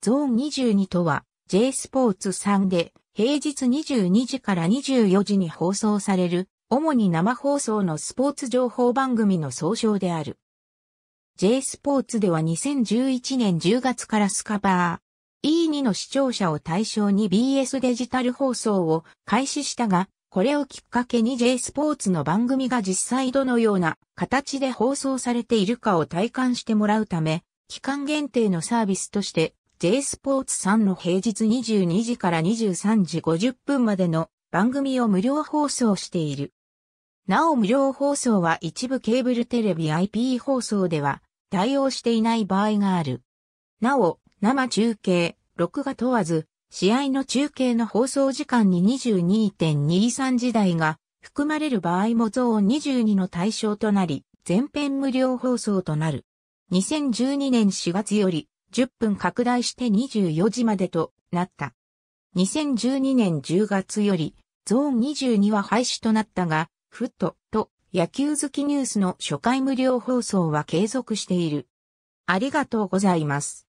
ゾーン22とは J スポーツ3で平日22時から24時に放送される主に生放送のスポーツ情報番組の総称である。J スポーツでは2011年10月からスカバー E2 の視聴者を対象に BS デジタル放送を開始したが、これをきっかけに J スポーツの番組が実際どのような形で放送されているかを体感してもらうため、期間限定のサービスとして J スポーツさんの平日22時から23時50分までの番組を無料放送している。なお無料放送は一部ケーブルテレビ IP 放送では対応していない場合がある。なお、生中継、録画問わず、試合の中継の放送時間に22.23時台が含まれる場合もゾーン22の対象となり、全編無料放送となる。2012年4月より10分拡大して24時までとなった。2012年10月より、ゾーン22は廃止となったが、フットと野球好きニュースの初回無料放送は継続している。ありがとうございます。